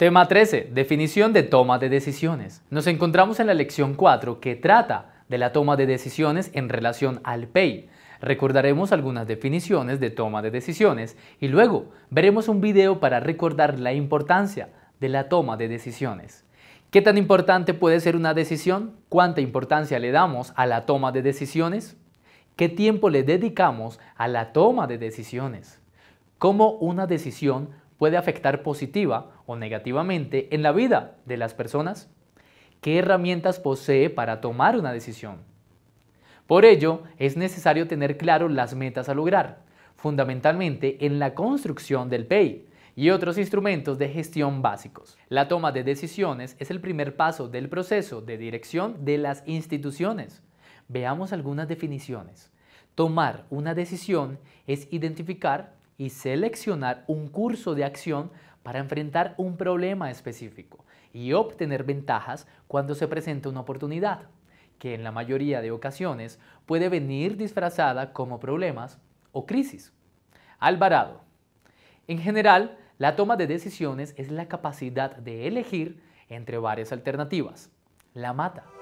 Tema 13. Definición de toma de decisiones. Nos encontramos en la lección 4 que trata de la toma de decisiones en relación al PEI. Recordaremos algunas definiciones de toma de decisiones y luego veremos un video para recordar la importancia de la toma de decisiones. ¿Qué tan importante puede ser una decisión? ¿Cuánta importancia le damos a la toma de decisiones? ¿Qué tiempo le dedicamos a la toma de decisiones? ¿Cómo una decisión puede afectar positiva o negativamente en la vida de las personas? ¿Qué herramientas posee para tomar una decisión? Por ello, es necesario tener claro las metas a lograr, fundamentalmente en la construcción del PEI y otros instrumentos de gestión básicos. La toma de decisiones es el primer paso del proceso de dirección de las instituciones. Veamos algunas definiciones. Tomar una decisión es identificar y seleccionar un curso de acción para enfrentar un problema específico y obtener ventajas cuando se presenta una oportunidad, que en la mayoría de ocasiones puede venir disfrazada como problemas o crisis. Alvarado. En general, la toma de decisiones es la capacidad de elegir entre varias alternativas. La mata.